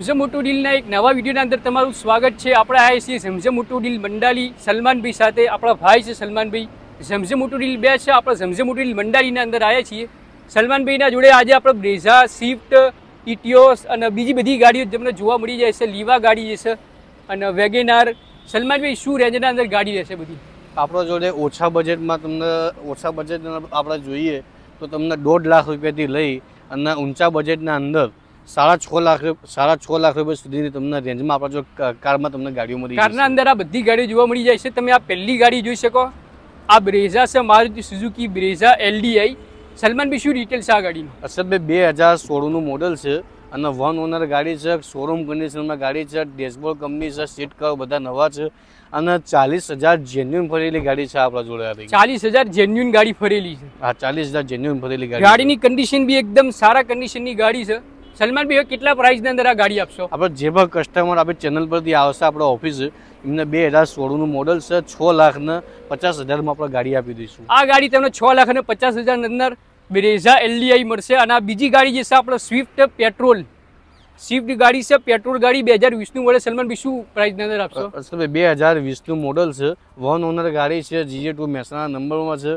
સમઝમ મોટું ડીલના એક નવા વિડીયોના અંદર તમારું સ્વાગત છે આપણે આવ્યા છીએ સમઝમ મોટું ડીલ મંડાલી સલમાનભાઈ સાથે આપણા ભાઈ છે સલમાનભાઈ સમઝમ મોટું ડીલ બે છે આપણે સમઝમ મોટું ડીલ મંડાલીના અંદર આવ્યા છીએ સલમાનભાઈના જોડે આજે આપણે બ્રેઝા સ્વિફ્ટ ઇટિયોસ અને બીજી બધી ગાડીઓ તમને જોવા મળી જાય છે લીવા ગાડી જશે અને વેગેનાર સલમાનભાઈ શું રેન્જના અંદર ગાડી રહેશે બધી આપણો જોડે ઓછા બજેટમાં તમને ઓછા બજેટ આપણે જોઈએ તો તમને દોઢ લાખ રૂપિયાથી લઈ અને ઊંચા બજેટના અંદર સાડા છ લાખ સાડા છ લાખ રૂપિયા સુધીની તમને રેન્જમાં આપણે જો કારમાં તમને ગાડીઓ મળી કારના અંદર આ બધી ગાડીઓ જોવા મળી જાય છે તમે આ પહેલી ગાડી જોઈ શકો આ બ્રેઝા છે Maruti Suzuki Brezza LDI Salman ભાઈ શું ડિટેલ છે આ ગાડીની અસરભાઈ બે હજાર સોળનું મોડલ છે અને વન ઓનર ગાડી છે શોરૂમ કન્ડિશનમાં ગાડી છે ડેશબોર્ડ કંપની છે સીટ કવર બધા નવા છે અને ચાલીસ હજાર જેન્યુન ફરેલી ગાડી છે આપણા જોડે ચાલીસ હજાર જેન્યુન ગાડી ફરેલી છે હા ચાલીસ હજાર જેન્યુન ફરેલી ગાડી ગાડીની કન્ડિશન બી એકદમ સારા કન્ડિશનની ગાડી છે સલમાન ભાઈ કેટલા પ્રાઇસની અંદર આ ગાડી આપશો આપણે જે પણ કસ્ટમર આપણે ચેનલ પરથી આવશે આપણે ઓફિસ એમને બે હજાર સોળનું મોડલ છે છ લાખ ને પચાસ હજારમાં આપણે ગાડી આપી દઈશું આ ગાડી તમને છ લાખ ને પચાસ હજારની અંદર બ્રેઝા એલડીઆઈ મળશે અને આ બીજી ગાડી જે છે આપણે સ્વિફ્ટ પેટ્રોલ સ્વિફ્ટ ગાડી છે પેટ્રોલ ગાડી બે હજાર વીસનું મળે સલમાન ભાઈ શું પ્રાઇસની અંદર આપશો બે હજાર વીસનું મોડલ છે વન ઓનર ગાડી છે જીજે ટુ મહેસાણા નંબરમાં છે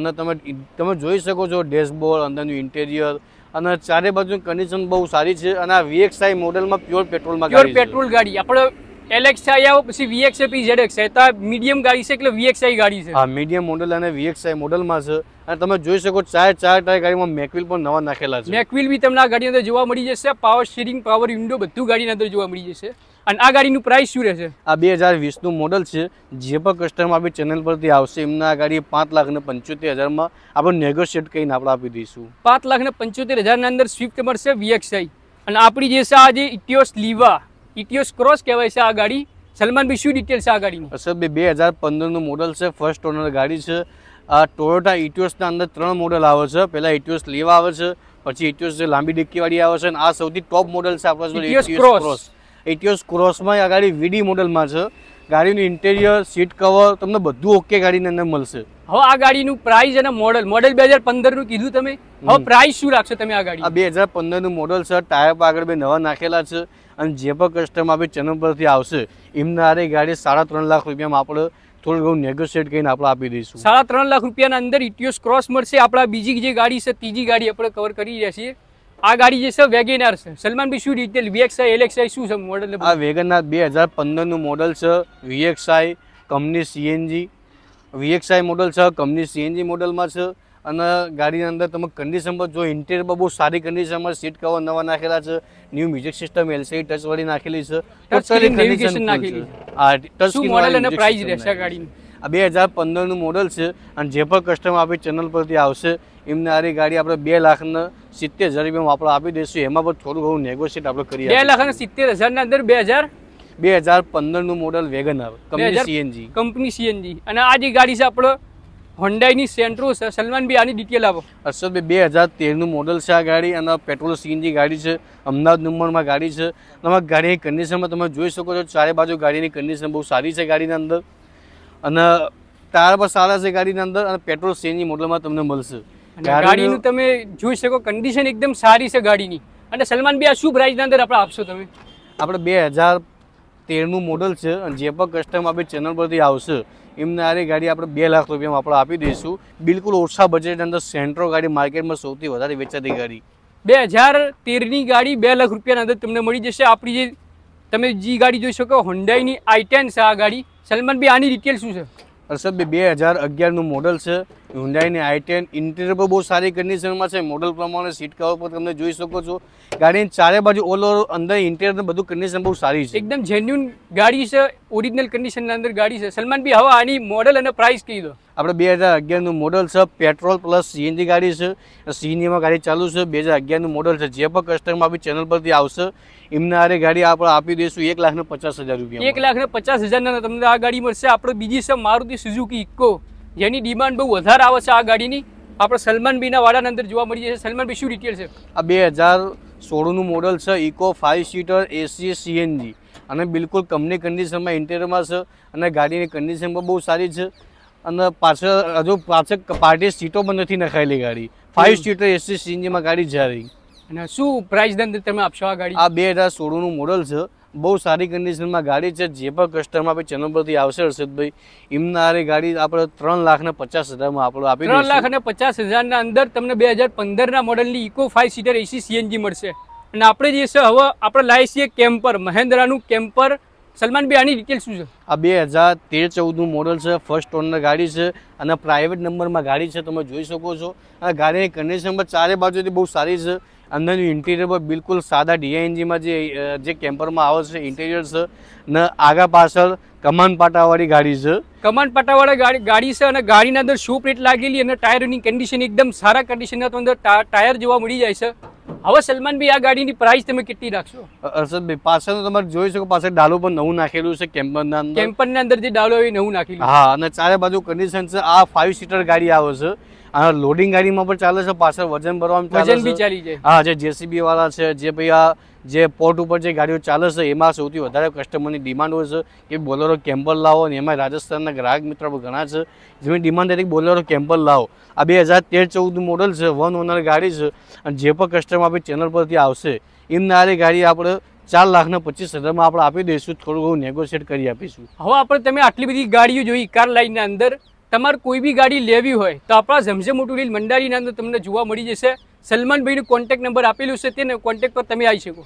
અને તમે તમે જોઈ શકો છો ડેશબોર્ડ અંદરનું ઇન્ટિરિયર અને ચારે બાજુ કન્ડિશન બહુ સારી છે અને આ વીએક્સઆઈ મોડેલમાં પ્યોર પેટ્રોલમાં પ્યોર પેટ્રોલ ગાડી આપણે એલેક્સઆઈ આવો પછી વીએક્સએ પી ઝેડ એક્સઆઈ તો મીડિયમ ગાડી છે એટલે વીએક્સઆઈ ગાડી છે હા મીડિયમ મોડલ અને વીએક્સઆઈ મોડેલમાં છે અને તમે જોઈ શકો ચાર ચાર ટાયર ગાડીમાં મેકવિલ પણ નવા નાખેલા છે મેકવિલ બી તમને આ ગાડી અંદર જોવા મળી જશે પાવર સ્ટીરિંગ પાવર વિન્ડો બધું ગાડીની અંદર જોવા મળી જશે અને આ ગાડીનું પ્રાઇસ શું રહેશે આ બે હજાર વીસનું મોડલ છે જે પણ કસ્ટમર આપણી ચેનલ પરથી આવશે એમના આ ગાડી પાંચ લાખ ને પંચોતેર હજારમાં આપણે નેગોશિયેટ કરીને આપણે આપી દઈશું પાંચ લાખ ને પંચોતેર હજારના અંદર સ્વિફ્ટ મળશે વીએક્સઆઈ અને આપણી જે છે આ જે ઇટિયોસ લીવા ઇટિયોસ ક્રોસ કહેવાય છે આ ગાડી સલમાન સલમાનભાઈ શું ડિટેલ છે આ ગાડીની સર બે હજાર પંદરનું મોડલ છે ફર્સ્ટ ઓનર ગાડી છે આ ટોયોટા ઇટિયોસના અંદર ત્રણ મોડલ આવે છે પહેલાં ઇટિયોસ લેવા આવે છે પછી ઇટિયોસ લાંબી ડિક્કીવાળી આવે છે અને આ સૌથી ટોપ મોડલ છે આપણે ક્રોસ એટીઓસ ક્રોસમાં આ ગાડી વીડી મોડલમાં છે ગાડીનું ઇન્ટેરિયર સીટ કવર તમને બધું ઓકે ગાડીની અંદર મળશે હવે આ ગાડીનું પ્રાઇસ અને મોડલ મોડલ બે હજાર પંદરનું કીધું તમે હવે પ્રાઇસ શું રાખશો તમે આ ગાડી બે હજાર પંદરનું મોડલ છે ટાયર આગળ બે નવા નાખેલા છે અને જે પણ કસ્ટમર આપણે ચેનલ પરથી આવશે એમના આ ગાડી સાડા ત્રણ લાખ રૂપિયામાં આપણે થોડું ઘણું નેગોશિએટ કરીને આપણે આપી દઈશું સાડા ત્રણ લાખ રૂપિયાના અંદર ઇટિયોસ ક્રોસ મળશે આપણા બીજી જે ગાડી છે ત્રીજી ગાડી આપણે કવર કરી રહ્યા છીએ આ ગાડી જે છે વેગેનાર છે સલમાન ભાઈ શું ડિટેલ વીએક્સઆઈ એલએક્સઆઈ શું છે મોડલ આ વેગનાર બે હજાર પંદરનું મોડલ છે VXI company CNG VXI model છે કંપની સીએનજી મોડલમાં છે અને ગાડીની અંદર તમે કન્ડિશનમાં જો ઇન્ટિરિયરમાં બહુ સારી કન્ડિશનમાં સીટ કવર નવા નાખેલા છે ન્યુ મ્યુઝિક સિસ્ટમ એલસીડી ટચવાળી નાખેલી છે ટચ નાખેલી આ ટચ મોડલ અને પ્રાઇસ રહેશે ગાડીની આ બે હજાર પંદરનું મોડલ છે અને જે પણ કસ્ટમર આપણી ચેનલ પરથી આવશે એમને આરી ગાડી આપણે બે લાખના સિત્તેર હજાર રૂપિયામાં આપણે આપી દઈશું એમાં પણ થોડું ઘણું નેગોશિયેટ આપણે કરીએ બે લાખ અને સિત્તેર હજારના અંદર બે હજાર બે હજાર પંદરનું મોડલ વેગન આવે કંપની સીએનજી કંપની સીએનજી અને આ જે ગાડી છે આપણે હોન્ડાઈની સેન્ટ્રો છે સલમાન સલમાનભાઈ આની ડિટેલ આપો અરશદભાઈ બે હજાર તેરનું મોડલ છે આ ગાડી અને પેટ્રોલ સીએનજી ગાડી છે અમદાવાદ નંબરમાં ગાડી છે તમારી ગાડીની કન્ડિશનમાં તમે જોઈ શકો છો ચારે બાજુ ગાડીની કન્ડિશન બહુ સારી છે ગાડીની અંદર અને ટાયર પણ સારા છે ગાડીની અંદર અને પેટ્રોલ સીએનજી મોડલમાં તમને મળશે ગાડીનું તમે જોઈ શકો કન્ડિશન એકદમ સારી છે ગાડીની અને સલમાન બી આ શું પ્રાઇસના અંદર આપણે આપશો તમે આપણે બે હજાર તેરનું મોડલ છે અને જે પણ કસ્ટમ આપણી ચેનલ પરથી આવશે એમને આ ગાડી આપણે બે લાખ રૂપિયામાં આપણે આપી દઈશું બિલકુલ ઓછા બજેટની અંદર સેન્ટ્રો ગાડી માર્કેટમાં સૌથી વધારે વેચાતી ગાડી બે હજાર તેરની ગાડી બે લાખ રૂપિયાની અંદર તમને મળી જશે આપણી જે તમે જે ગાડી જોઈ શકો હોન્ડાઈની આઈ ટેન છે આ ગાડી સલમાન સલમાનભાઈ આની ડિટેલ શું છે હર્ષદભાઈ બે હજાર અગિયારનું મોડલ છે હુન્ડાઈની આઈ ટેન ઇન્ટિરિયર પણ બહુ સારી કન્ડિશનમાં છે મોડલ પ્રમાણે સીટ કવર પર તમે જોઈ શકો છો ગાડીની ચારે બાજુ ઓલ ઓવર અંદર ઇન્ટિરિયર બધું કન્ડિશન બહુ સારી છે એકદમ જેન્યુન ગાડી છે ઓરિજિનલ કન્ડિશનની અંદર ગાડી છે સલમાન બી હવે આની મોડલ અને પ્રાઇસ કહી દો આપણે બે હજાર અગિયારનું મોડલ છે પેટ્રોલ પ્લસ સીએનજી ગાડી છે સીએનજીમાં ગાડી ચાલુ છે બે હજાર અગિયારનું મોડલ છે જે પણ કસ્ટમર આપણી ચેનલ પરથી આવશે એમને આરે ગાડી આપણે આપી દઈશું એક લાખ ને પચાસ હજાર રૂપિયા એક લાખ ને પચાસ હજારના તમને આ ગાડી મળશે આપણે બીજી છે મારુતિ સુઝુકી ઇકો જેની ડિમાન્ડ બહુ વધારે આવે છે આ ગાડીની આપણે સલમાન બીના વાડાની અંદર જોવા મળી જશે સલમાન બી શું ડિટેલ છે આ બે હજાર સોળનું મોડલ છે Eeco five seater AC CNG અને બિલકુલ કમની કન્ડિશનમાં ઇન્ટેરિયરમાં છે અને ગાડીની કન્ડિશન પણ બહુ સારી છે અને પાછળ હજુ પાછળ પાર્ટી સીટો પણ નથી નખાયેલી ગાડી ફાઇવ સીટર એસી સીએનજીમાં ગાડી જઈ અને શું પ્રાઇસ અંદર તમે આપશો આ ગાડી આ બે હજાર સોળનું મોડલ છે બહુ સારી કન્ડિશનમાં ગાડી છે જે પણ કસ્ટમર આપણી ચેનલ પરથી આવશે હર્ષદભાઈ એમના આ ગાડી આપણે ત્રણ લાખ ને પચાસ હજારમાં આપણે આપી ત્રણ લાખ અને પચાસ હજારના અંદર તમને બે હજાર પંદરના મોડલની Eeco five seater AC CNG મળશે અને આપણે જે છે હવે આપણે લાવી છીએ કેમ્પર મહેન્દ્રાનું કેમ્પર સલમાન ભાઈ આની ડિટેલ શું છે આ બે હજાર તેર ચૌદનું મોડલ છે ફર્સ્ટ ઓનર ગાડી છે અને પ્રાઇવેટ નંબરમાં ગાડી છે તમે જોઈ શકો છો અને ગાડીની કન્ડિશન પણ ચારે બાજુથી બહુ સારી છે અંદરનું ઇન્ટિરિયર બિલકુલ સાદા ડીઆઈએનજીમાં જે જે કેમ્પરમાં આવે છે ઇન્ટિરિયર છે ને આગા પાછળ કમાન પાટાવાળી ગાડી છે કમાન પાટાવાળી ગાડી ગાડી છે અને ગાડીના અંદર શું પ્લેટ લાગેલી અને ટાયરની કન્ડિશન એકદમ સારા કન્ડિશનના અંદર ટાયર જોવા મળી જાય છે હવે સલમાન સલમાનભાઈ આ ગાડીની પ્રાઇસ તમે કેટલી રાખશો ભાઈ પાછળ તમારે જોઈ શકો પાછળ ડાલો પણ નવું નાખેલું છે કેમ્પરના અંદર કેમ્પરના અંદર જે ડાલો એ નવું નાખેલું હા અને ચારે બાજુ કન્ડિશન છે આ ફાઇવ સીટર ગાડી આવે છે આ લોડિંગ ગાડીમાં પણ ચાલે છે પાછળ વજન ભરવામાં ચાલે છે હા જે જેસીબી વાળા છે જે ભાઈ આ જે પોર્ટ ઉપર જે ગાડીઓ ચાલે છે એમાં સૌથી વધારે કસ્ટમરની ડિમાન્ડ હોય છે કે બોલેરો કેમ્પર લાવો અને એમાં રાજસ્થાનના ગ્રાહક મિત્રો ઘણા છે જેમની ડિમાન્ડ હતી બોલેરો કેમ્પર લાવો આ બે હજાર તેર ચૌદ મોડલ છે વન ઓનર ગાડી છે અને જે પણ કસ્ટમર આપણી ચેનલ પરથી આવશે એમને આ ગાડી આપણે ચાર લાખના પચીસ હજારમાં આપણે આપી દઈશું થોડું ઘણું નેગોશિયેટ કરી આપીશું હવે આપણે તમે આટલી બધી ગાડીઓ જોઈ કાર લાઇનના અંદર તમારે કોઈ બી ગાડી લેવી હોય તો આપણા ઝમઝમ રીલ મંડારીના અંદર તમને જોવા મળી જશે સલમાનભાઈનો કોન્ટેક્ટ નંબર આપેલું છે તેને કોન્ટેક પર તમે આવી શકો